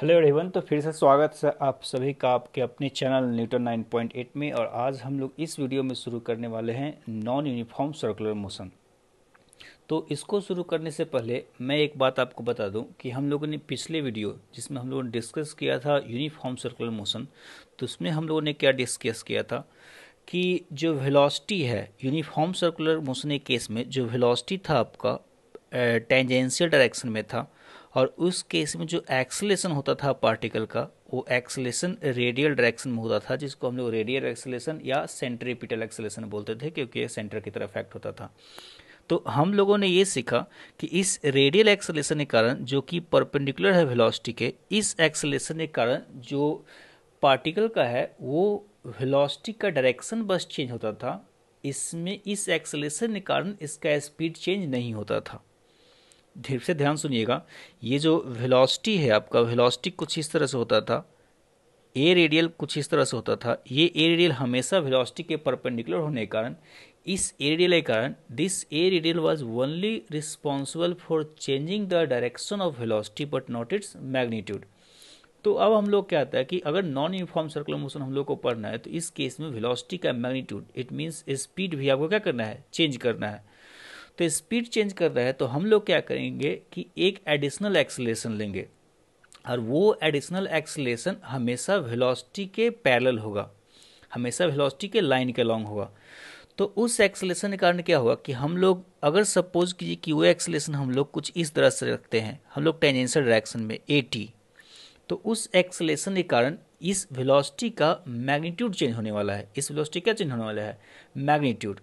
hello everyone तो फिर से स्वागत है आप सभी का आपके अपने चैनल न्यूटन 9.8 में और आज हम लोग इस वीडियो में शुरू करने वाले हैं नॉन यूनिफॉर्म सर्कुलर मोशन तो इसको शुरू करने से पहले मैं एक बात आपको बता दूं कि हम लोगों ने पिछले वीडियो जिसमें हम लोगों ने डिस्कस किया था यूनिफॉर्म सर्कुलर मोशन तो उसमें हम लोगों ने क्या डिस्कस किया था कि जो वेलोसिटी है यूनिफॉर्म सर्कुलर मोशन के केस में जो वेलोसिटी था आपका टेंजेंशियल डायरेक्शन में था और उस केस में जो एक्सलेशन होता था पार्टिकल का वो एक्सलेशन रेडियल डायरेक्शन में होता था जिसको हम लोग रेडियल एक्सलेशन या सेंट्रीपिटल एक्सलेशन बोलते थे क्योंकि सेंटर की तरफ एक्ट होता था तो हम लोगों ने ये सीखा कि इस रेडियल एक्सलेशन के कारण जो कि परपेंडिकुलर है वेलोसिटी के इस एक्सलेशन के कारण जो पार्टिकल का है वो वेलोसिटी का डायरेक्शन बस चेंज होता था इसमें इस एक्सलेशन के कारण इसका स्पीड चेंज नहीं होता था ढेर से ध्यान सुनिएगा ये जो वेलोसिटी है आपका वेलोसिटी कुछ इस तरह से होता था ए रेडियल कुछ इस तरह से होता था ये ए रेडियल हमेशा वेलोसिटी के परपेंडिकुलर होने के कारण इस ए रेडियल के कारण this A radial was only responsible for changing the direction of velocity but not its magnitude तो अब हम लोग क्या आता है कि अगर नॉन यूनिफॉर्म सर्कुलर मोशन हम लोग को पढ़ना है तो इस केस में वेलोसिटी का मैग्नीट्यूड इट मीन्स स्पीड भी आपको क्या करना है चेंज करना है तो स्पीड चेंज कर रहा है तो हम लोग क्या करेंगे कि एक एडिशनल एक्सलेशन लेंगे और वो एडिशनल एक्सलेशन हमेशा वेलोसिटी के पैरेलल होगा हमेशा वेलोसिटी के लाइन के लॉन्ग होगा तो उस एक्सलेशन के कारण क्या होगा कि हम लोग अगर सपोज कीजिए कि वो एक्सलेशन हम लोग कुछ इस तरह से रखते हैं हम लोग टेंजेंशियल डायरेक्शन में ए टी तो उस एक्सलेशन के कारण इस वेलोसिटी का मैग्नीट्यूड चेंज होने वाला है इस वेलोसिटी क्या चेंज होने वाला है मैग्नीट्यूड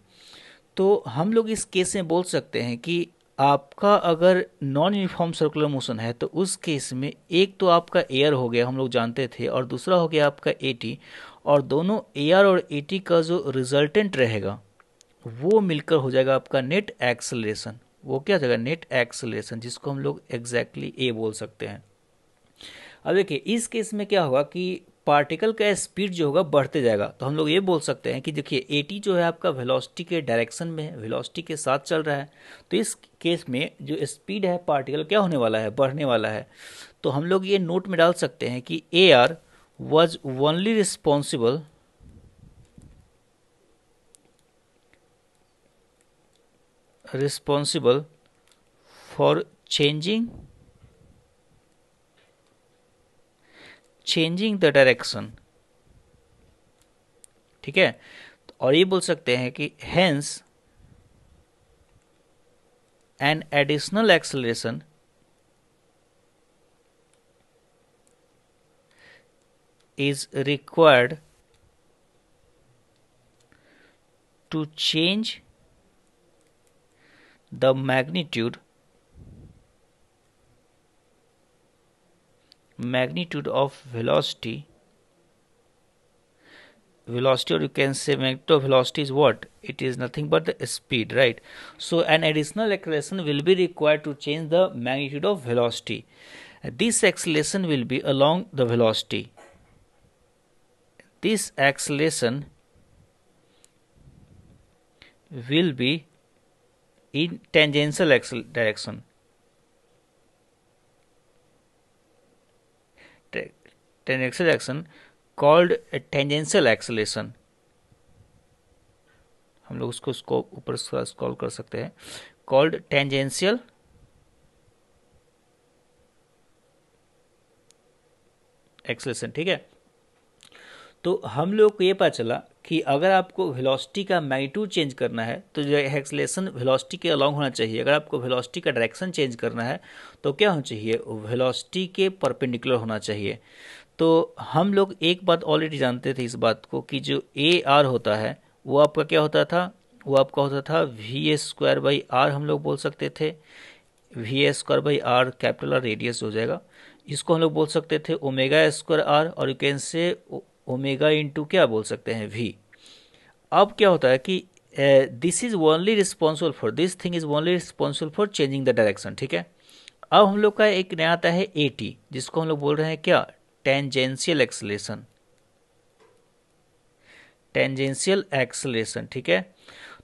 तो हम लोग इस केस में बोल सकते हैं कि आपका अगर नॉन यूनिफॉर्म सर्कुलर मोशन है तो उस केस में एक तो आपका एयर हो गया हम लोग जानते थे और दूसरा हो गया आपका ए और दोनों एयर और ए का जो रिजल्टेंट रहेगा वो मिलकर हो जाएगा आपका नेट एक्सलेशन वो क्या जाएगा नेट एक्सलेशन जिसको हम लोग एग्जैक्टली exactly ए बोल सकते हैं अब देखिए इस केस में क्या होगा कि पार्टिकल का स्पीड जो होगा बढ़ते जाएगा तो हम लोग ये बोल सकते हैं कि देखिए टी जो है आपका वेलोसिटी के डायरेक्शन में है वेलोसिटी के साथ चल रहा है तो इस केस में जो स्पीड है पार्टिकल क्या होने वाला है बढ़ने वाला है तो हम लोग ये नोट में डाल सकते हैं कि A R was only responsible responsible for changing changing the direction ठीक है और ये बोल सकते हैं कि hence an additional acceleration is required to change the magnitude magnitude of velocity velocity or you can say magnitude of velocity is what it is nothing but the speed right so an additional acceleration will be required to change the magnitude of velocity this acceleration will be along the velocity this acceleration will be in tangential direction tangential action called a tangential acceleration हम लोग उसको उसको ऊपर scroll कर सकते हैं called tangential acceleration ठीक है तो हम लोग को यह पता चला कि अगर आपको वेलोसिटी का मैग्नीट्यूड चेंज करना है तो जो एक्सलेशन वेलोसिटी के अलॉन्ग होना चाहिए अगर आपको वेलोसिटी का डायरेक्शन चेंज करना है तो क्या होना चाहिए वेलोसिटी के परपेंडिकुलर होना चाहिए तो हम लोग एक बात ऑलरेडी जानते थे इस बात को कि जो ए आर होता है वो आपका क्या होता था वो आपका होता था V A square by R हम लोग बोल सकते थे V A square by R capital R radius हो जाएगा इसको हम लोग बोल सकते थे ओमेगा स्क्वायर आर और you can say omega into क्या बोल सकते हैं वी अब क्या होता है कि this is only responsible for this thing is only responsible for changing the direction ठीक है अब हम लोग का एक नया आता है ए टी जिसको हम लोग बोल रहे हैं क्या टेंजेंशियल एक्सलेशन टेंजेंशियल एक्सलेशन ठीक है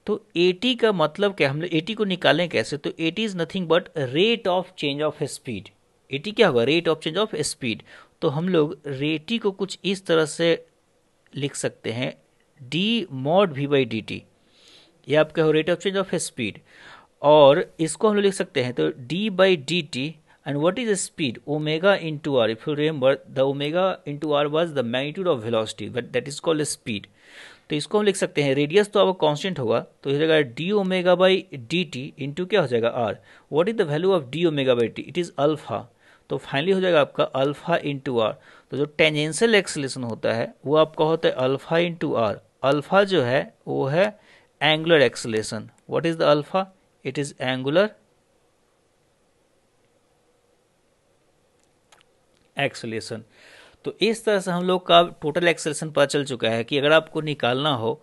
तो टी का मतलब क्या हम लोग टी को निकालें कैसे तो 80 is nothing but rate of change of speed A T क्या होगा rate of change of speed तो हम लोग रेटी को कुछ इस तरह से लिख सकते हैं D mod V by D T ये आपका हो rate of change of speed और इसको हम लोग लिख सकते हैं तो D by D T and what is the speed omega into r if you remember the omega into r was the magnitude of velocity but that is called speed तो इसको हम लिख सकते हैं रेडियस तो अब कांस्टेंट होगा तो हो जाएगा D omega by D T into क्या हो जाएगा R what is the value of D omega by T it is alpha तो फाइनली हो जाएगा आपका अल्फा इंटू आर तो जो टेंजेंशियल एक्सलेशन होता है वो आपका होता है अल्फा इंटू आर अल्फा जो है वो है angular acceleration what is the alpha it is angular acceleration तो इस तरह से हम लोग का टोटल एक्सलेशन पता चल चुका है कि अगर आपको निकालना हो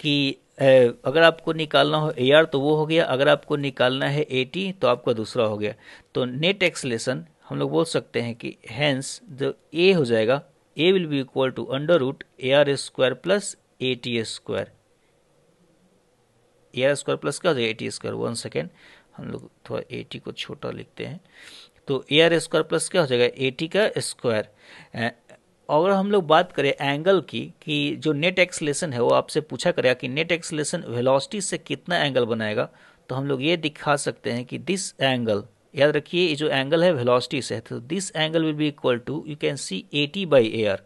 कि अगर आपको निकालना हो ए तो वो हो गया अगर आपको निकालना है ए तो आपका दूसरा हो गया तो नेट एक्सलेशन हम लोग बोल सकते हैं कि हैंस जो ए हो जाएगा A will be equal to under root A R square plus A T square A R square plus क्या हो जाएगा ए टी स्क्वायर वन सेकेंड हम लोग थोड़ा ए टी को छोटा लिखते हैं तो ए आर स्क्वायर प्लस क्या हो जाएगा ए टी का स्क्वायर अगर हम लोग बात करें एंगल की कि जो नेट एक्सलेशन है वो आपसे पूछा करेगा कि नेट एक्सलेशन वेलोसिटी से कितना एंगल बनाएगा तो हम लोग ये दिखा सकते हैं कि दिस एंगल याद रखिए ये जो एंगल है वेलोसिटी से तो this angle will be equal to you can see A T by A R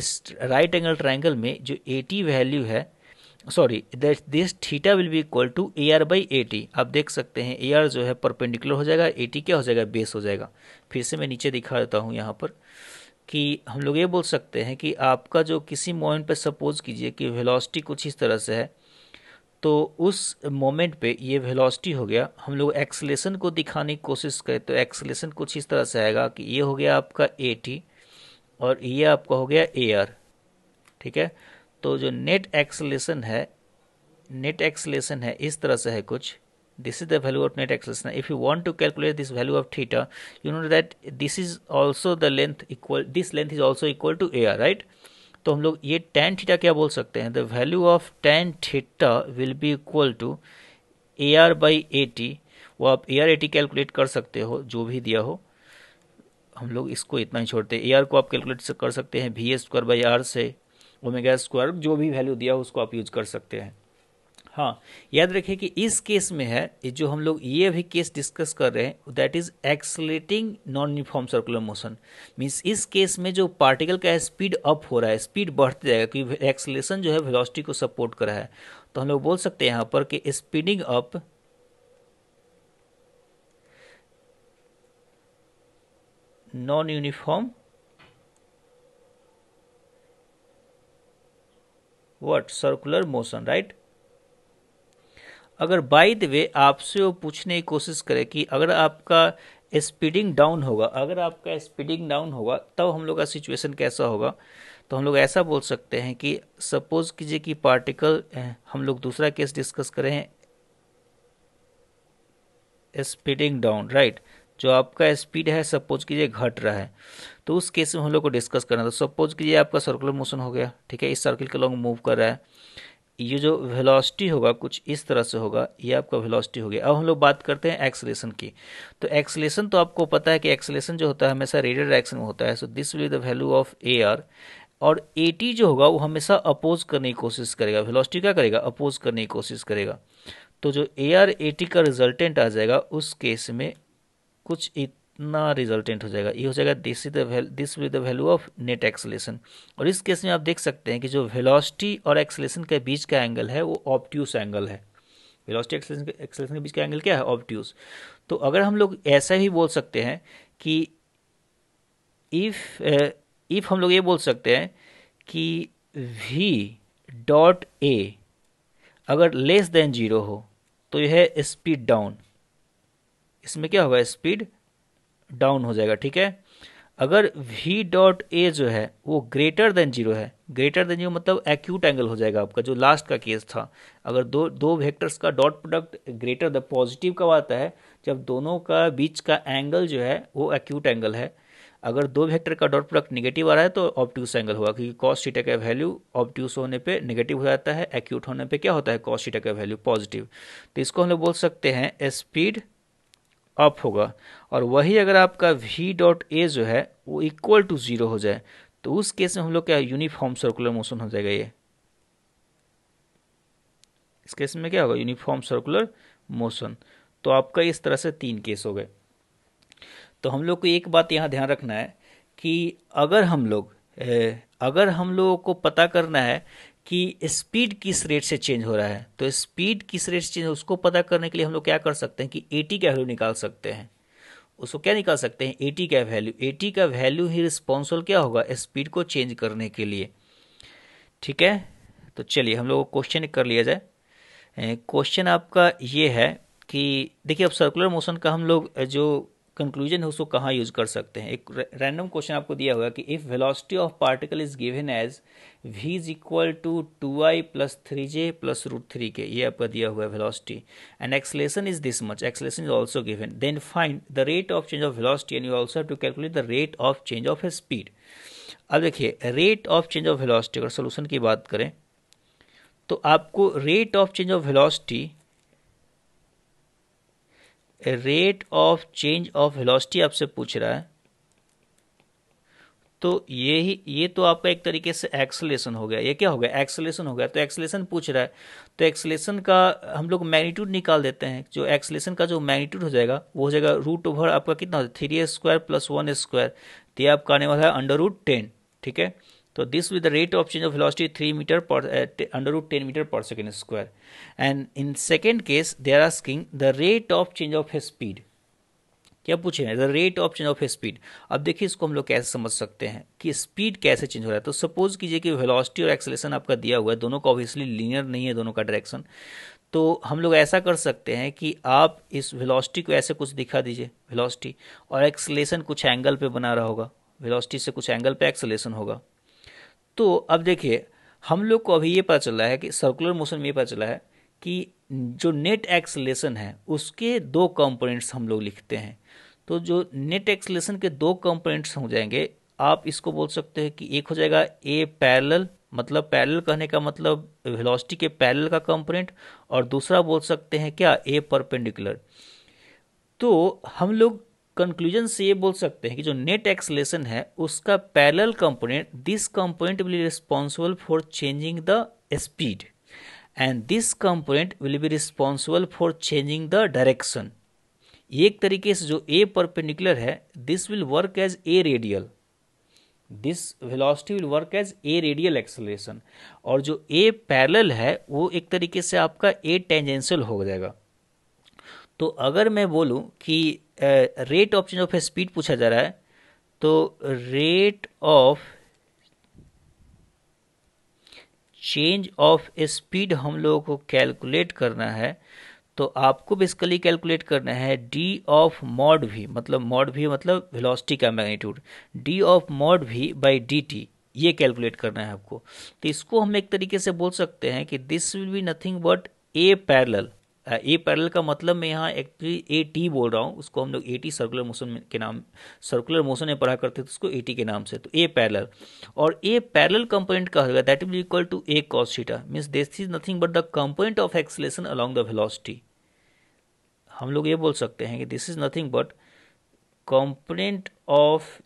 इस राइट एंगल ट्राइंगल में जो ए टी वैल्यू है sorry that this theta will be equal to A R by A T आप देख सकते हैं A R जो है परपेंडिकुलर हो जाएगा ए टी क्या हो जाएगा बेस हो जाएगा फिर से मैं नीचे दिखा देता हूँ यहाँ पर कि हम लोग ये बोल सकते हैं कि आपका जो किसी मोमेंट पे सपोज कीजिए कि वेलोसिटी कुछ इस तरह से है तो उस मोमेंट पे ये वेलोसिटी हो गया हम लोग एक्सलेशन को दिखाने की कोशिश करें तो एक्सलेशन कुछ इस तरह से आएगा कि ये हो गया आपका ए टी और ये आपका हो गया ए आर ठीक है तो जो नेट एक्सलेशन है नेट एक्सलेशन है इस तरह से है कुछ this is the value of net acceleration if you want to calculate this value of theta you know that this is also the length equal this length is also equal to R right तो हम लोग ये tan theta क्या बोल सकते हैं the value of tan theta will be equal to A R by A T वो आप A R A T calculate कर सकते हो जो भी दिया हो हम लोग इसको इतना ही छोड़ते हैं ए आर को आप कैलकुलेट कर सकते हैं V A square by R से ओमेगा स्क्वायर जो भी वैल्यू दिया हो उसको आप यूज कर सकते हैं हाँ याद रखिए कि इस केस में है जो हम लोग ये अभी केस डिस्कस कर रहे हैं that is accelerating non uniform circular motion means इस केस में जो पार्टिकल का स्पीड अप हो रहा है स्पीड बढ़ते जाएगा क्योंकि एक्सलेशन जो है वेलोसिटी को सपोर्ट कर रहा है तो हम लोग बोल सकते हैं यहाँ पर कि speeding up non uniform what circular motion right अगर बाई द वे आपसे वो पूछने की कोशिश करे कि अगर आपका स्पीडिंग डाउन होगा अगर आपका स्पीडिंग डाउन होगा तब तो हम लोग का सिचुएशन कैसा होगा तो हम लोग ऐसा बोल सकते हैं कि सपोज कीजिए कि पार्टिकल हम लोग दूसरा केस डिस्कस करें स्पीडिंग डाउन राइट जो आपका स्पीड है सपोज कीजिए घट रहा है तो उस केस में हम लोग को डिस्कस करना था सपोज कीजिए आपका सर्कुलर मोशन हो गया ठीक है इस सर्किल के लॉन्ग मूव कर रहा है ये जो वेलोसिटी होगा कुछ इस तरह से होगा ये आपका वेलोसिटी हो गया अब हम लोग बात करते हैं एक्सलेशन की तो एक्सलेशन तो आपको पता है कि एक्सलेशन जो होता है हमेशा रेडियल डायरेक्शन में होता है so this will the value of A R और ए टी जो होगा वो हमेशा अपोज करने की कोशिश करेगा वेलोसिटी क्या करेगा अपोज करने की कोशिश करेगा तो जो ए आर ए टी का रिजल्टेंट आ जाएगा उस केस में कुछ कितना रिजल्टेंट हो जाएगा ये हो जाएगा this is the this with the value of net acceleration और इस केस में आप देख सकते हैं कि जो वेलोसिटी और एक्सलेशन के बीच का एंगल है वो ऑप्ट्यूस एंगल है वेलोसिटी एक्सलेशन एक्सलेशन के बीच का एंगल क्या है ऑप्ट्यूस तो अगर हम लोग ऐसा ही बोल सकते हैं कि इफ़ इफ़ uh, हम लोग ये बोल सकते हैं कि वी डॉट ए अगर लेस देन जीरो हो तो यह है स्पीड डाउन इसमें क्या होगा स्पीड डाउन हो जाएगा ठीक है अगर वी डॉट ए जो है वो ग्रेटर देन जीरो है ग्रेटर देन जीरो मतलब एक्यूट एंगल हो जाएगा आपका जो लास्ट का केस था अगर दो दो वेक्टर्स का dot product greater the positive कब आता है जब दोनों का बीच का एंगल जो है वो एक्यूट एंगल है अगर दो वेक्टर का डॉट प्रोडक्ट नेगेटिव आ रहा है तो ऑप्ट्यूस एंगल होगा क्योंकि कॉस थीटा का वैल्यू ऑप्टूस होने पे नेगेटिव हो जाता है एक्यूट होने पे क्या होता है कॉस थीटा का वैल्यू पॉजिटिव तो इसको हम लोग बोल सकते हैं स्पीड अप होगा और वही अगर आपका वी डॉट ए जो है वो इक्वल टू ज़ीरो हो जाए तो उस केस में हम लोग क्या यूनिफॉर्म सर्कुलर मोशन हो जाएगा ये इस केस में क्या होगा यूनिफॉर्म सर्कुलर मोशन तो आपका इस तरह से तीन केस हो गए तो हम लोग को एक बात यहाँ ध्यान रखना है कि अगर हम लोग अगर हम लोगों को पता करना है कि स्पीड किस रेट से चेंज हो रहा है तो स्पीड किस रेट से चेंज हो उसको पता करने के लिए हम लोग क्या कर सकते हैं कि ए टी का वैल्यू निकाल सकते हैं उसको क्या निकाल सकते हैं ए टी का वैल्यू ए टी का वैल्यू ही रिस्पॉन्सिबल क्या होगा स्पीड को चेंज करने के लिए ठीक है तो चलिए हम लोग क्वेश्चन कर लिया जाए क्वेश्चन आपका ये है कि देखिए अब सर्कुलर मोशन का हम लोग जो कंक्लूजन है उसको कहाँ यूज़ कर सकते हैं एक रैंडम क्वेश्चन आपको दिया हुआ कि if velocity of particle is given as v is equal to two i plus three j plus root three के ये आपका दिया हुआ है velocity and acceleration is this much acceleration is also given then find the rate of change of velocity and you also to calculate the rate of change of speed अब देखिए rate of change of velocity अगर solution की बात करें तो आपको rate of change of velocity rate of change of velocity आपसे पूछ रहा है तो ये ही ये तो आपका एक तरीके से एक्सलेशन हो गया ये क्या हो गया एक्सलेशन हो गया तो एक्सलेशन पूछ रहा है तो एक्सलेशन का हम लोग मैग्नीट्यूड निकाल देते हैं जो एक्सलेशन का जो मैग्नीट्यूड हो जाएगा वो हो जाएगा रूट ओवर आपका कितना होता है three square plus one square तो ये आपका आने वाला है अंडर रूट टेन ठीक है तो this with the rate of change of velocity three meter per under root ten meter per second square and in second case they are asking the rate of change of speed क्या पूछे हैं the rate of change of speed अब देखिए इसको हम लोग कैसे समझ सकते हैं कि स्पीड कैसे चेंज हो रहा है तो सपोज कीजिए कि वेलोसिटी और एक्सलेशन आपका दिया हुआ है दोनों का ऑब्वियसली लीनियर नहीं है दोनों का डायरेक्शन तो हम लोग ऐसा कर सकते हैं कि आप इस वेलोसिटी को ऐसे कुछ दिखा दीजिए वेलोसिटी और एक्सलेशन कुछ एंगल पे बना रहा होगा वेलोसिटी से कुछ एंगल पे एक्सलेशन होगा तो अब देखिए हम लोग को अभी ये पता चला है कि सर्कुलर मोशन में ये पता चला है कि जो नेट एक्सलेशन है उसके दो कंपोनेंट्स हम लोग लिखते हैं तो जो नेट एक्सलेशन के दो कंपोनेंट्स हो जाएंगे आप इसको बोल सकते हैं कि एक हो जाएगा ए पैरल मतलब पैरल कहने का मतलब वेलोसिटी के पैरल का कंपोनेंट और दूसरा बोल सकते हैं क्या ए परपेंडिकुलर तो हम लोग कंक्लूजन से ये बोल सकते हैं कि जो नेट एक्सलेशन है उसका parallel component this component will responsible for changing the speed and this component will be responsible for changing the direction एक तरीके से जो ए परपेंडिकुलर है this will work as a radial this velocity will work as a radial acceleration और जो ए parallel है वो एक तरीके से आपका ए टेंजेंशियल हो जाएगा तो अगर मैं बोलूँ कि rate of change of speed पूछा जा रहा है तो rate of change of speed हम लोगों को कैलकुलेट करना है तो आपको बेसिकली कैलकुलेट करना है डी ऑफ मॉड भी मतलब मॉड भी मतलब वेलोसिटी का magnitude d of mod v by d T ये कैलकुलेट करना है आपको तो इसको हम एक तरीके से बोल सकते हैं कि this will be nothing but a parallel a parallel का मतलब मैं यहाँ एक्चुअली ए टी बोल रहा हूँ उसको हम लोग ए टी सर्कुलर मोशन के नाम सर्कुलर मोशन में पढ़ा करते थे उसको ए टी के नाम से तो ए पैरल और ए पैरल कंपोनेंट का होगा that is equal to a cos theta means this is nothing but the component of acceleration along the velocity हम लोग ये बोल सकते हैं कि this is nothing but component of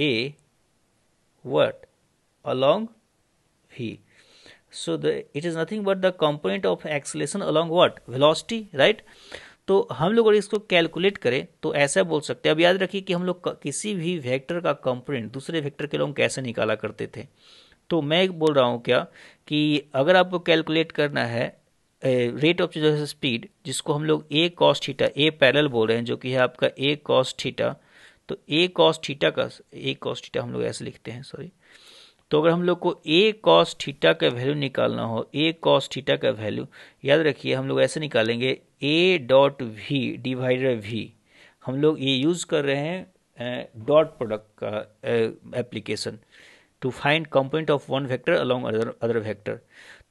a what along v so the it is nothing but the component of acceleration along what velocity right तो हम लोग अगर इसको कैलकुलेट करें तो ऐसा बोल सकते हैं अब याद रखिए कि हम लोग किसी भी वेक्टर का कंपोनेंट दूसरे वेक्टर के लोग कैसे निकाला करते थे तो मैं बोल रहा हूँ क्या कि अगर आपको कैलकुलेट करना है रेट ऑफ जो है स्पीड जिसको हम लोग a cos theta a parallel बोल रहे हैं जो कि है आपका ए कॉस्ट थीटा तो ए कॉस्ट थीटा का ए कॉस्ट थीटा हम लोग ऐसे लिखते हैं सॉरी तो अगर हम लोग को ए कॉस थीटा का वैल्यू निकालना हो ए कॉस थीटा का वैल्यू याद रखिए हम लोग ऐसे निकालेंगे a dot v divided v हम लोग ये यूज़ कर रहे हैं डॉट प्रोडक्ट का application to find component of one vector along other other vector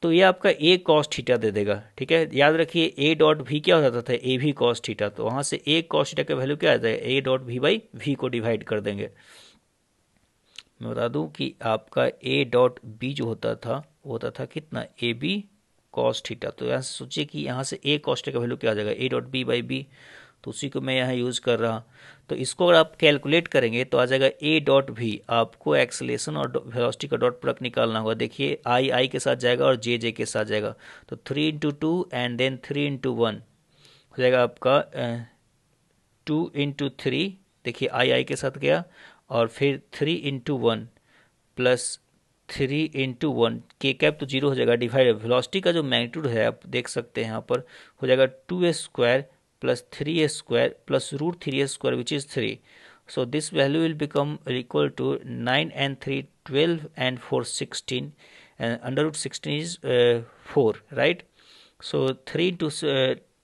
तो ये आपका ए कॉस थीटा दे देगा ठीक है याद रखिए ए डॉट वी क्या हो जाता था ए वी कॉस थीटा तो वहाँ से ए कॉस थीटा का वैल्यू क्या आ है a dot v by v को डिवाइड कर देंगे मैं बता दूं कि आपका ए डॉट बी जो होता था वो होता था कितना ए बी कॉस थीटा तो यहाँ से सोचिए कि यहाँ से ए कॉस का वैल्यू क्या आ जाएगा a dot b by b तो उसी को मैं यहाँ यूज़ कर रहा तो इसको अगर आप कैलकुलेट करेंगे तो आ जाएगा ए डॉट भी आपको एक्सलेशन और वेलोसिटी का डॉट प्रोडक्ट निकालना होगा देखिए आई आई के साथ जाएगा और जे जे के साथ जाएगा तो three into two and then three into one हो जाएगा आपका टू इंटू थ्री देखिए आई आई के साथ गया और फिर three into one plus three into one के कैप तो जीरो हो जाएगा डिवाइड वेलोसिटी का जो मैग्नीट्यूड है आप देख सकते हैं यहाँ पर हो जाएगा two a square plus three a square plus root three a square which is three so this value will become equal to nine and three twelve and four sixteen and under root sixteen is four right so three into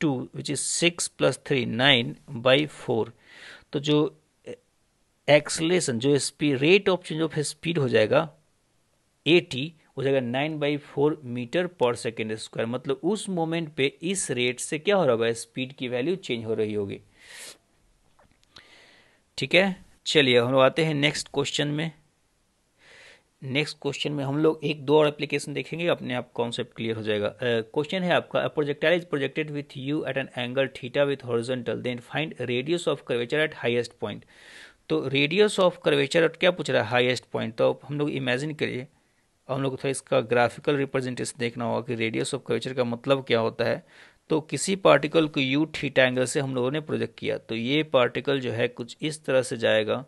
two which is six plus three nine by four तो जो acceleration जो speed rate of change of speed हो जाएगा ए t हो जाएगा nine by four meter per second square मतलब उस moment पे इस रेट से क्या हो रहा होगा स्पीड की वैल्यू चेंज हो रही होगी ठीक है चलिए हम लोग आते हैं नेक्स्ट क्वेश्चन में नेक्स्ट क्वेश्चन में हम लोग एक दो और एप्लीकेशन देखेंगे अपने आप कॉन्सेप्ट क्लियर हो जाएगा क्वेश्चन uh, है आपका projectile is projected with u at an angle theta with horizontal then find radius of curvature at highest point तो रेडियस ऑफ कर्वेचर और क्या पूछ रहा है हाईएस्ट पॉइंट तो हम लोग इमेजिन करिए हम लोग थोड़ा इसका ग्राफिकल रिप्रेजेंटेशन देखना होगा कि रेडियस ऑफ कर्वेचर का मतलब क्या होता है तो किसी पार्टिकल को यू थीटा एंगल से हम लोगों ने प्रोजेक्ट किया तो ये पार्टिकल जो है कुछ इस तरह से जाएगा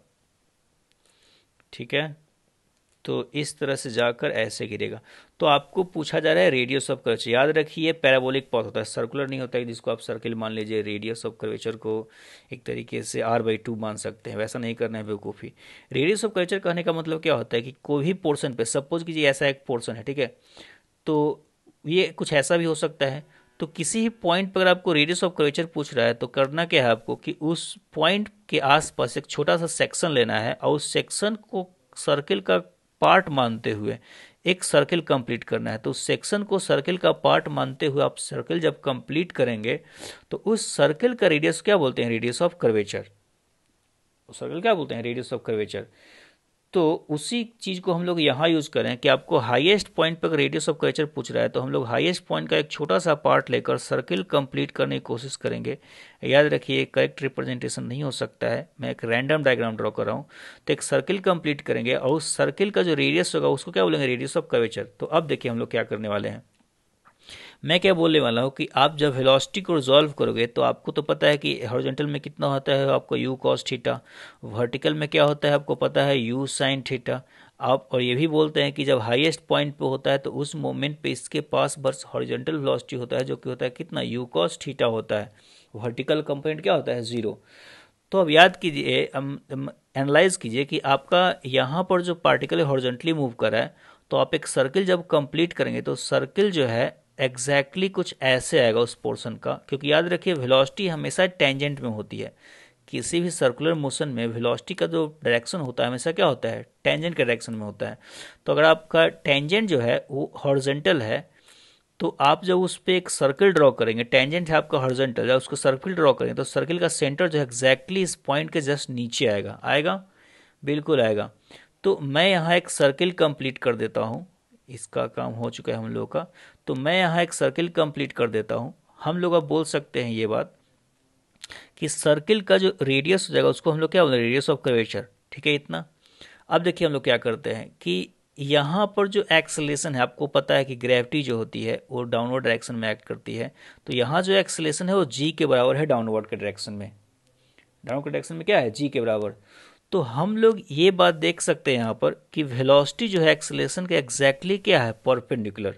ठीक है तो इस तरह से जाकर ऐसे गिरेगा तो आपको पूछा जा रहा है रेडियस ऑफ कर्वेचर याद रखिए पैराबोलिक पॉथ होता है सर्कुलर नहीं होता है जिसको आप सर्किल मान लीजिए रेडियस ऑफ कर्वेचर को एक तरीके से आर बाई टू मान सकते हैं वैसा नहीं करना है बेवकूफ़ी रेडियस ऑफ कर्वेचर कहने का मतलब क्या होता है कि कोई भी पोर्सन पर सपोज कीजिए ऐसा एक पोर्सन है ठीक है तो ये कुछ ऐसा भी हो सकता है तो किसी ही पॉइंट पर अगर आपको रेडियस ऑफ कर्वेचर पूछ रहा है तो करना क्या है आपको कि उस पॉइंट के आसपास एक छोटा सा सेक्शन लेना है और उस सेक्शन को सर्किल का पार्ट मानते हुए एक सर्किल कंप्लीट करना है तो उस सेक्शन को सर्किल का पार्ट मानते हुए आप सर्किल जब कंप्लीट करेंगे तो उस सर्किल का रेडियस क्या बोलते हैं रेडियस ऑफ कर्वेचर सर्किल क्या बोलते हैं रेडियस ऑफ कर्वेचर तो उसी चीज़ को हम लोग यहाँ यूज़ करें कि आपको हाईएस्ट पॉइंट पर रेडियस ऑफ कर्चर पूछ रहा है तो हम लोग हाईएस्ट पॉइंट का एक छोटा सा पार्ट लेकर सर्किल कंप्लीट करने की कोशिश करेंगे याद रखिए करेक्ट रिप्रेजेंटेशन नहीं हो सकता है मैं एक रैंडम डायग्राम ड्रॉ कर रहा हूँ तो एक सर्किल कंप्लीट करेंगे और उस सर्किल का जो रेडियस होगा उसको क्या बोलेंगे रेडियस ऑफ कर्वेचर तो अब देखिए हम लोग क्या करने वाले हैं मैं क्या बोलने वाला हूँ कि आप जब वेलोसिटी को रिजॉल्व करोगे तो आपको तो पता है कि हॉरिजॉन्टल में कितना होता है आपको यू कॉस थीटा वर्टिकल में क्या होता है आपको पता है यू साइन थीटा आप और ये भी बोलते हैं कि जब हाईएस्ट पॉइंट पे होता है तो उस मोमेंट पे इसके पास बर्स हॉरिजेंटल वेलोसिटी होता है जो कि होता है कितना यू कॉस थीटा होता है वर्टिकल कंपोनेंट क्या होता है ज़ीरो तो अब याद कीजिए एनालाइज कीजिए कि आपका यहाँ पर जो पार्टिकल हॉर्जेंटली मूव कर रहा है तो आप एक सर्किल जब कंप्लीट करेंगे तो सर्किल जो है एग्जैक्टली exactly कुछ ऐसे आएगा उस पोर्सन का क्योंकि याद रखिए वेलोसिटी हमेशा टेंजेंट में होती है किसी भी सर्कुलर मोशन में वेलोसिटी का जो डायरेक्शन होता है हमेशा क्या होता है टेंजेंट के डायरेक्शन में होता है तो अगर आपका टेंजेंट जो है वो हॉर्जेंटल है तो आप जब उस पर एक सर्कल ड्रॉ करेंगे टेंजेंट है आपका हॉर्जेंटल जब उसको सर्कल ड्रॉ करेंगे तो सर्कल का सेंटर जो है एग्जैक्टली इस पॉइंट के जस्ट नीचे आएगा आएगा बिल्कुल आएगा तो मैं यहाँ एक सर्किल कंप्लीट कर देता हूँ इसका काम हो चुका है हम लोग का तो मैं यहाँ एक सर्किल कंप्लीट कर देता हूँ हम लोग अब बोल सकते हैं ये बात कि सर्किल का जो रेडियस हो जाएगा उसको हम लोग क्या हैं रेडियस ऑफ कर्वेचर ठीक है इतना अब देखिए हम लोग क्या करते हैं कि यहाँ पर जो एक्सलेशन है आपको पता है कि ग्रेविटी जो होती है वो डाउनवर्ड डायरेक्शन में एक्ट करती है तो यहाँ जो एक्सलेशन है वो जी के बराबर है डाउनवर्ड के डायरेक्शन में डाउनवर्ड डायरेक्शन में क्या है जी के बराबर तो हम लोग ये बात देख सकते हैं यहाँ पर कि वेलोसिटी जो है एक्सलेशन का एग्जैक्टली क्या है परपेंडिकुलर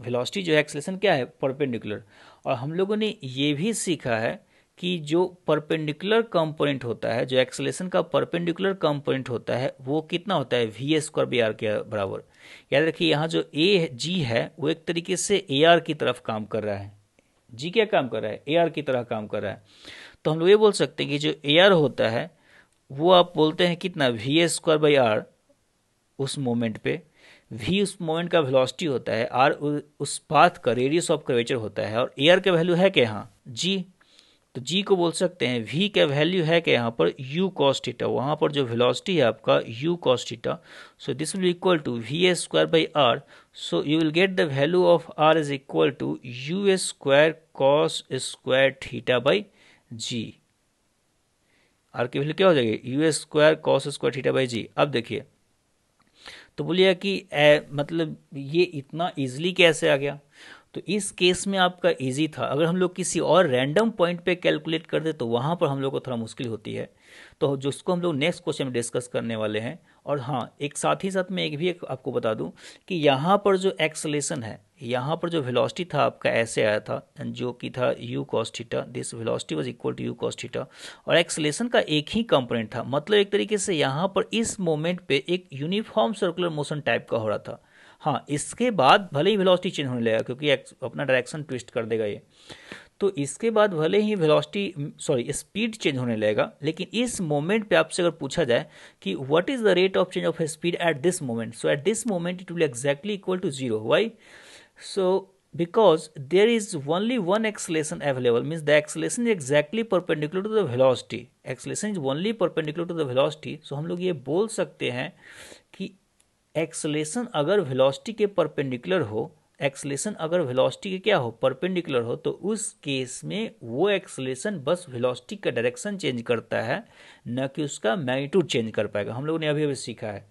वेलोसिटी जो है एक्सलेशन क्या है परपेंडिकुलर और हम लोगों ने ये भी सीखा है कि जो परपेंडिकुलर कंपोनेंट होता है जो एक्सलेशन का परपेंडिकुलर कंपोनेंट होता है वो कितना होता है v A square by r के बराबर याद रखिए यहाँ जो ए जी है वो एक तरीके से ए आर की तरफ काम कर रहा है जी क्या काम कर रहा है ए आर की तरह काम कर रहा है तो हम लोग ये बोल सकते हैं कि जो ए आर होता है वो आप बोलते हैं कितना v A square by r उस मोमेंट पे वी उस मोमेंट का वेलोसिटी होता है आर उस पाथ का रेडियस ऑफ कर्वेचर होता है और एयर का वैल्यू है क्या यहाँ जी तो जी को बोल सकते हैं वी का वैल्यू है क्या यहाँ पर यू कॉस्टिटा वहाँ पर जो वेलोसिटी है आपका u cos theta so this will equal to v A square by r so you will get the value of r is equal to u a square cos square theta by g r की value क्या हो जाएगी u a square cos square theta by g अब देखिए तो बोलिए कि ए, मतलब ये इतना ईजिली कैसे आ गया तो इस केस में आपका इजी था अगर हम लोग किसी और रैंडम पॉइंट पे कैलकुलेट कर दे तो वहाँ पर हम लोग को थोड़ा मुश्किल होती है तो जिसको हम लोग नेक्स्ट क्वेश्चन में डिस्कस करने वाले हैं और हाँ एक साथ ही साथ मैं एक भी एक आपको बता दूँ कि यहाँ पर जो एक्सलेशन है यहाँ पर जो वेलोसिटी था आपका ऐसे आया था जो कि था u cos theta this velocity was equal to u cos theta और एक्सलेशन का एक ही कंपोनेंट था मतलब एक तरीके से यहाँ पर इस मोमेंट पे एक यूनिफॉर्म सर्कुलर मोशन टाइप का हो रहा था हाँ इसके बाद भले ही वेलोसिटी चेंज होने लगेगा क्योंकि अपना डायरेक्शन ट्विस्ट कर देगा ये तो इसके बाद भले ही वेलोसिटी सॉरी स्पीड चेंज होने लगेगा लेकिन इस मोमेंट पे आपसे अगर पूछा जाए कि what is the rate of change of speed at this moment so at this moment it will exactly equal to zero why So because there is only one acceleration available means the acceleration is exactly perpendicular to the velocity acceleration is only perpendicular to the velocity so hum log ye bol sakte hain ki acceleration agar velocity ke perpendicular ho acceleration अगर velocity के क्या हो perpendicular हो तो उस case में वो acceleration बस वेलोसिटी का डायरेक्शन चेंज करता है न कि उसका मैग्नीट्यूड चेंज कर पाएगा हम लोगों ने अभी अभी सीखा है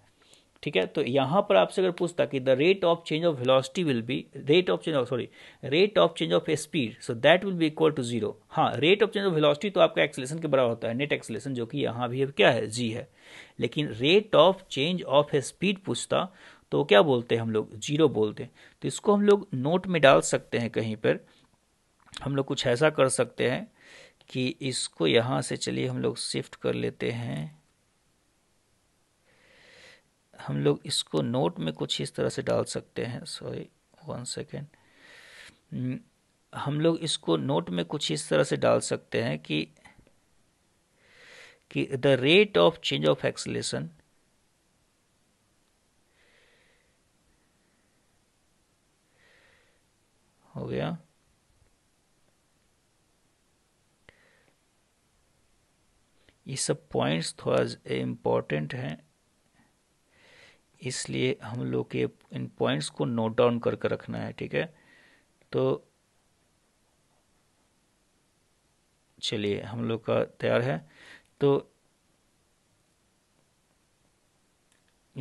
ठीक है तो यहाँ पर आपसे अगर पूछता कि the rate of change of velocity will be rate of change of sorry rate of change of speed so that will be equal to zero हाँ rate of change of velocity तो आपका एक्सलेशन के बराबर होता है net acceleration जो कि यहाँ भी क्या है जी है लेकिन rate of change of speed पूछता तो क्या बोलते हैं हम लोग जीरो बोलते हैं तो इसको हम लोग नोट में डाल सकते हैं कहीं पर हम लोग कुछ ऐसा कर सकते हैं कि इसको यहाँ से चलिए हम लोग शिफ्ट कर लेते हैं हम लोग इसको नोट में कुछ इस तरह से डाल सकते हैं सॉरी वन सेकेंड हम लोग इसको नोट में कुछ इस तरह से डाल सकते हैं कि कि the rate of change of acceleration हो गया ये सब पॉइंट्स थोड़ा इम्पोर्टेंट हैं इसलिए हम लोग के इन पॉइंट्स को नोट डाउन करके रखना है ठीक है तो चलिए हम लोग का तैयार है तो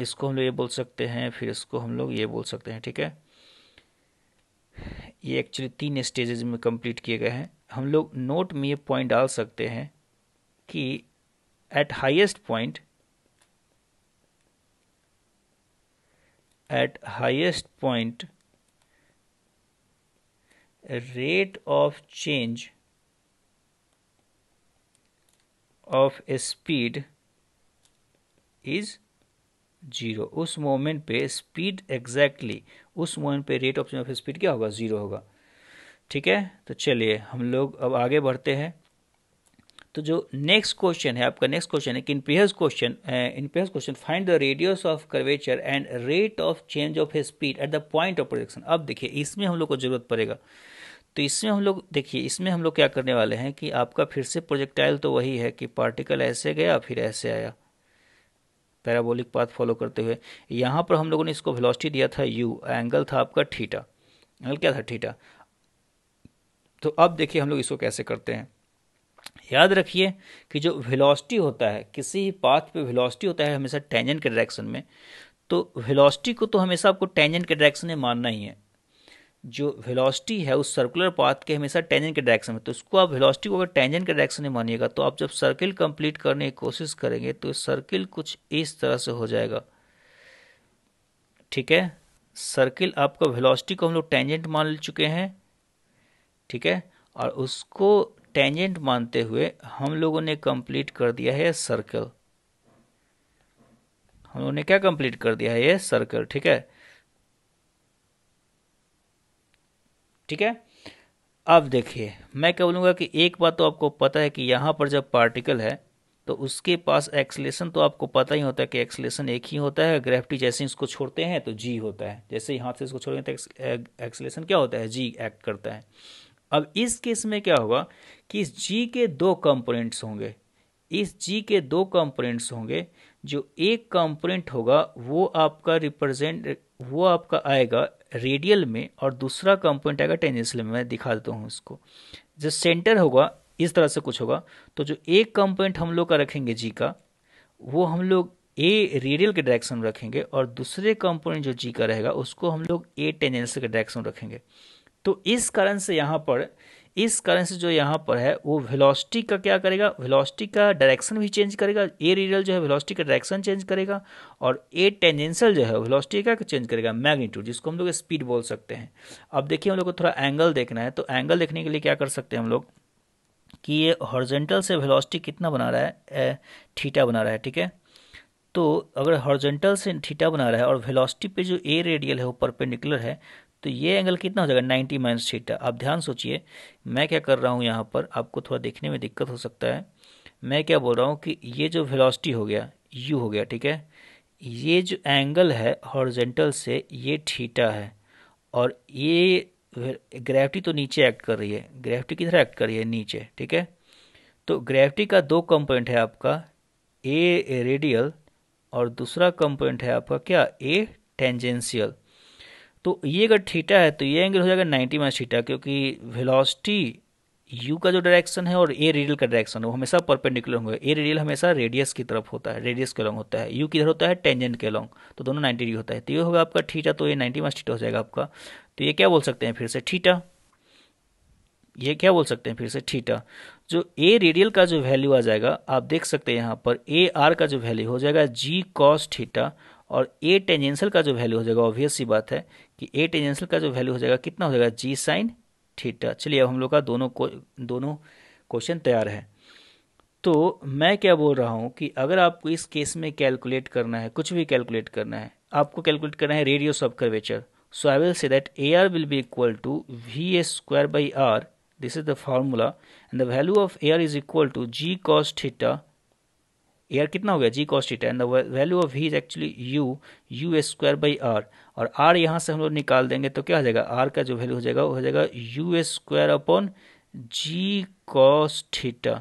इसको हम लोग ये बोल सकते हैं फिर इसको हम लोग ये बोल सकते हैं ठीक है ये एक्चुअली तीन स्टेजेस में कंप्लीट किए गए हैं हम लोग नोट में ये पॉइंट डाल सकते हैं कि at highest point at highest point rate of change of speed is zero उस मोमेंट पे स्पीड एग्जैक्टली exactly, उस मोमेंट पे rate of change of speed क्या होगा ज़ीरो होगा ठीक है तो चलिए हम लोग अब आगे बढ़ते हैं तो जो नेक्स्ट क्वेश्चन है आपका नेक्स्ट क्वेश्चन है कि in previous question in previous question find the radius of curvature and rate of change of speed at the point of projection अब देखिए इसमें हम लोग को जरूरत पड़ेगा तो इसमें हम लोग देखिए इसमें हम लोग क्या करने वाले हैं कि आपका फिर से प्रोजेक्टाइल तो वही है कि पार्टिकल ऐसे गया फिर ऐसे आया पैराबोलिक पाथ फॉलो करते हुए यहाँ पर हम लोगों ने इसको वेलोसिटी दिया था यू एंगल था आपका ठीटा एंगल क्या था ठीटा तो अब देखिए हम लोग इसको कैसे करते हैं याद रखिए कि जो वेलोसिटी होता है किसी ही पाथ पे वेलोसिटी होता है हमेशा टेंजेंट के डायरेक्शन में तो वेलोसिटी को तो हमेशा आपको टेंजेंट के डायरेक्शन में मानना ही है जो वेलोसिटी है उस सर्कुलर पाथ के हमेशा टेंजेंट के डायरेक्शन में तो उसको आप वेलोसिटी को अगर टेंजेंट के डायरेक्शन में मानिएगा तो आप जब सर्किल कंप्लीट करने की कोशिश करेंगे तो सर्किल कुछ इस तरह से हो जाएगा ठीक है सर्किल आपका वेलोसिटी को हम लोग टेंजेंट मान चुके हैं ठीक है और उसको टेंजेंट मानते हुए हम लोगों ने कंप्लीट कर दिया है सर्कल हम लोगों ने क्या कंप्लीट कर दिया है ये सर्कल ठीक है ठीक है अब देखिए मैं क्या बोलूँगा कि एक बात तो आपको पता है कि यहाँ पर जब पार्टिकल है तो उसके पास एक्सलेशन तो आपको पता ही होता है कि एक्सलेशन एक ही होता है ग्रेविटी जैसे इसको छोड़ते हैं तो जी होता है जैसे हाथ से इसको हैं तो एक्सलेशन क्या होता है जी एक्ट करता है अब इस केस में क्या होगा कि इस जी के दो कंपोनेंट्स होंगे इस जी के दो कंपोनेंट्स होंगे जो एक कंपोनेंट होगा वो आपका रिप्रेजेंट वो आपका आएगा रेडियल में और दूसरा कंपोनेंट आएगा टेंजेंशियल में मैं दिखा देता हूँ उसको जो सेंटर होगा इस तरह से कुछ होगा तो जो एक कंपोनेंट हम लोग का रखेंगे जी का वो हम लोग ए रेडियल के डायरेक्शन में रखेंगे और दूसरे कंपोनेंट जो जी का रहेगा उसको हम लोग ए टेंजेंशियल के डायरेक्शन रखेंगे तो इस कारण से यहाँ पर इस कारण से जो यहाँ पर है वो वेलोसिटी का क्या करेगा वेलोसिटी का डायरेक्शन भी चेंज करेगा ए रियल जो है वेलोसिटी का डायरेक्शन चेंज करेगा और ए टेंजेंशियल जो है वेलोसिटी का चेंज करेगा मैग्नीट्यूड जिसको हम लोग स्पीड बोल सकते हैं अब देखिए हम लोग को थोड़ा एंगल देखना है तो एंगल देखने के लिए क्या कर सकते हैं हम लोग कि ये हॉर्जेंटल से वेलोसिटी कितना बना रहा है ठीटा बना रहा है ठीक है तो अगर हॉर्जेंटल से थीटा बना रहा है और वेलोसिटी पे जो ए रेडियल है वो परपेंडिकुलर है तो ये एंगल कितना हो जाएगा 90 माइनस थीटा आप ध्यान सोचिए मैं क्या कर रहा हूँ यहाँ पर आपको थोड़ा देखने में दिक्कत हो सकता है मैं क्या बोल रहा हूँ कि ये जो वेलोसिटी हो गया यू हो गया ठीक है ये जो एंगल है हॉर्जेंटल से ये थीटा है और ये ग्रेविटी तो नीचे एक्ट कर रही है ग्रेविटी किधर एक्ट कर रही है नीचे ठीक है तो ग्रेविटी का दो कंपोनेंट है आपका ए रेडियल और दूसरा कंपोनेंट है आपका क्या ए टेंजेंशियल तो ये अगर थीटा है तो ये एंगल हो जाएगा नाइन्टी माइनस थीटा क्योंकि वेलोसिटी यू का जो डायरेक्शन है और ए रेडियल का डायरेक्शन है वो हमेशा परपेंडिकुलर होंगे ए रेडियल हमेशा रेडियस की तरफ होता है रेडियस के लॉन्ग होता है यू किधर होता है टेंजेंट के लॉन्ग तो दोनों नाइन्टी डिग्री होता है तो ये होगा आपका ठीटा तो ये नाइन्टी माइनस ठीटा हो जाएगा आपका तो ये क्या बोल सकते हैं फिर से ठीटा ये क्या बोल सकते हैं फिर से ठीटा जो ए रेडियल का जो वैल्यू आ जाएगा आप देख सकते हैं यहाँ पर ए आर का जो वैल्यू हो जाएगा जी कॉस ठीटा और ए टेंजेंशियल का जो वैल्यू हो जाएगा ऑब्वियस सी बात है कि ए टेंजेंशियल का जो वैल्यू हो जाएगा कितना हो जाएगा जी साइन थीटा चलिए अब हम लोग का दोनों को दोनों क्वेश्चन तैयार है तो मैं क्या बोल रहा हूँ कि अगर आपको इस केस में कैलकुलेट करना है कुछ भी कैलकुलेट करना है आपको कैलकुलेट करना है radius of curvature so I will say that a r will be equal to v A square by r this is the formula and the value of A r is equal to g cos theta a r कितना हो गया g cos and the value of he is actually u u square by r और r यहाँ से हम लोग निकाल देंगे तो क्या हो जाएगा आर का जो वैल्यू हो जाएगा वो हो जाएगा u square upon g cos theta theta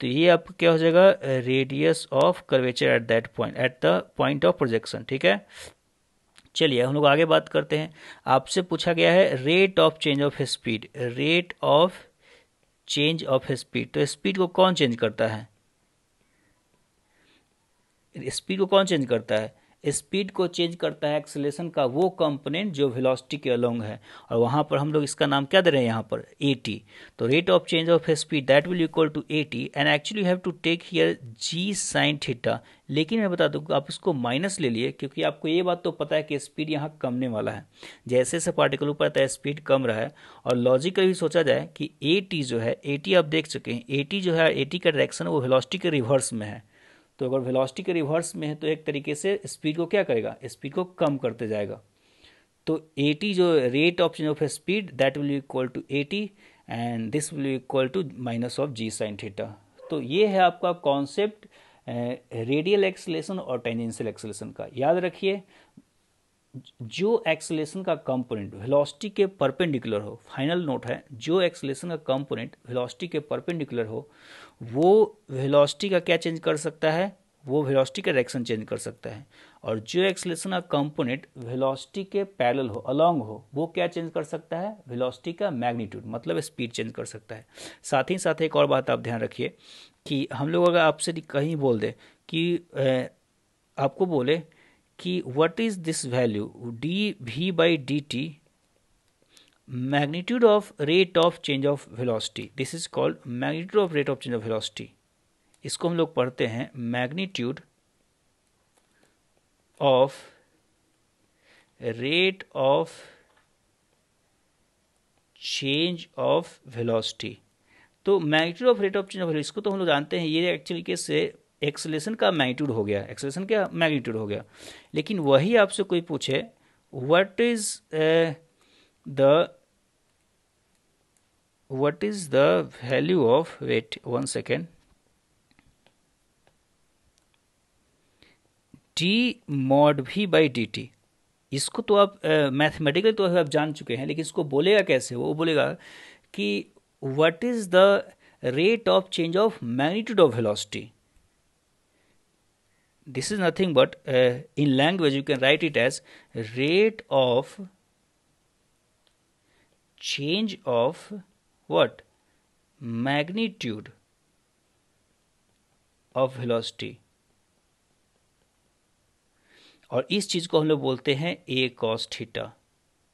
तो ये आप क्या हो जाएगा radius of curvature at that point at the point of projection ठीक है चलिए हम लोग आगे बात करते हैं आपसे पूछा गया है rate of change of speed rate of change of speed तो स्पीड को कौन चेंज करता है स्पीड को कौन चेंज करता है स्पीड को चेंज करता है एक्सलेशन का वो कंपोनेंट जो वेलोसिटी के अलोंग है और वहाँ पर हम लोग इसका नाम क्या दे रहे हैं यहाँ पर ए टी तो rate of change of speed that will equal to a t and actually have to take here g sine theta लेकिन मैं बता दूँ आप इसको माइनस ले लिए क्योंकि आपको ये बात तो पता है कि स्पीड यहाँ कमने वाला है जैसे जैसे पार्टिकल ऊपर आता है स्पीड कम रहा है और लॉजिकल भी सोचा जाए कि ए टी जो है ए टी आप देख चुके हैं ए टी जो है ए टी का डायरेक्शन वो वेलोसिटी के रिवर्स में है तो अगर वेलोसिटी के रिवर्स में है तो एक तरीके से स्पीड को क्या करेगा स्पीड को कम करते जाएगा तो एटी जो rate of change of speed that will equal to a t and this will equal to minus of g sine theta तो ये है आपका कॉन्सेप्ट रेडियल एक्सलेशन और टेंजेंशियल एक्सलेशन का याद रखिए जो एक्सलेशन का कंपोनेंट वेलोसिटी के परपेंडिकुलर हो फाइनल नोट है जो एक्सलेशन का कंपोनेंट वेलोसिटी के परपेंडिकुलर हो वो वेलोसिटी का क्या चेंज कर सकता है वो वेलोसिटी का डायरेक्शन चेंज कर सकता है और जो एक्सलेशन का कंपोनेंट वेलोसिटी के पैरेलल हो अलोंग हो वो क्या चेंज कर सकता है वेलोसिटी का मैग्नीट्यूड मतलब स्पीड चेंज कर सकता है साथ ही साथ एक और बात आप ध्यान रखिए कि हम लोग अगर आपसे कहीं बोल दें कि आपको बोले कि what is this value D V by D T magnitude of rate of change of velocity this is called magnitude of rate of change of velocity इसको हम लोग पढ़ते हैं magnitude of rate of change of velocity तो magnitude of rate of change of इसको तो हम लोग जानते हैं ये एक्चुअली के से एक्सलेशन का मैग्नीट्यूड हो गया एक्सलेशन का मैग्नीट्यूड हो गया लेकिन वही आपसे कोई पूछे what is the what is the value of wait one second D mod भी बाई डी टी इसको तो आप मैथमेटिकल uh, तो आप जान चुके हैं लेकिन इसको बोलेगा कैसे वो बोलेगा कि what is the rate of change of magnitude of velocity this is nothing but uh, in language you can write it as rate of change of what magnitude of velocity और इस चीज़ को हम लोग बोलते हैं a cos theta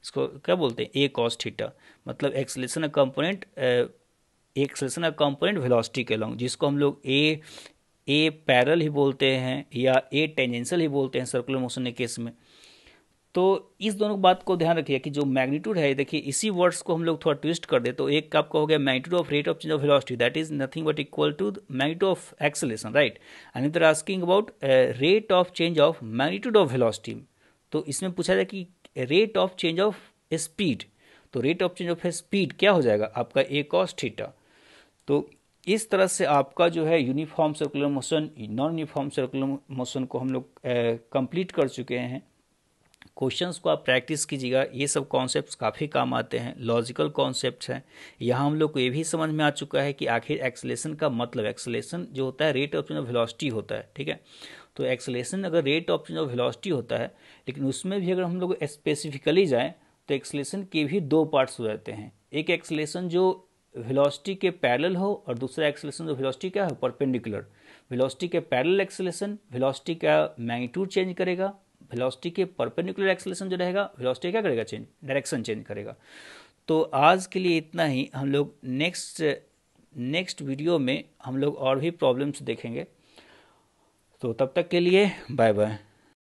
इसको क्या बोलते हैं a cos theta मतलब एक्सलेशन कंपोनेंट एक्सलेशन का कंपोनेंट वेलोसिटी के लॉन्ग जिसको हम लोग a ए पैरल ही बोलते हैं या ए टेंजेंशियल ही बोलते हैं सर्कुलर मोशन के केस में तो इस दोनों बात को ध्यान रखिए कि जो मैग्नीट्यूड है देखिए इसी वर्ड्स को हम लोग थोड़ा ट्विस्ट कर दे तो एक आपका हो गया magnitude of rate of change of velocity that is nothing but equal to magnitude of acceleration right and इधर asking about rate of change of magnitude of velocity तो इसमें पूछा जाए कि rate of change of speed तो rate of change of speed क्या हो जाएगा आपका ए कॉस थीटा तो इस तरह से आपका जो है uniform circular motion non uniform circular motion को हम लोग कंप्लीट कर चुके हैं क्वेश्चंस को आप प्रैक्टिस कीजिएगा ये सब कॉन्सेप्ट्स काफ़ी काम आते हैं लॉजिकल कॉन्सेप्ट्स हैं यहाँ हम लोग को ये भी समझ में आ चुका है कि आखिर एक्सलेशन का मतलब एक्सलेशन जो होता है rate of change of velocity होता है ठीक है तो एक्सलेशन अगर rate of change of velocity होता है लेकिन उसमें भी अगर हम लोग स्पेसिफिकली जाएँ तो एक्सलेशन के भी दो पार्ट्स हो जाते हैं एक एक्सलेशन जो वेलोसिटी के पैरेलल हो और दूसरा एक्सेलेशन जो वेलोसिटी का है परपेंडिकुलर वेलोसिटी के पैरेलल एक्सेलेशन वेलोसिटी का मैग्नीट्यूड चेंज करेगा वेलोसिटी के परपेंडिकुलर एक्सेलेशन जो रहेगा वेलोसिटी क्या करेगा चेंज डायरेक्शन चेंज करेगा तो आज के लिए इतना ही हम लोग नेक्स्ट नेक्स्ट वीडियो में हम लोग और भी प्रॉब्लम्स देखेंगे तो तब तक के लिए बाय बाय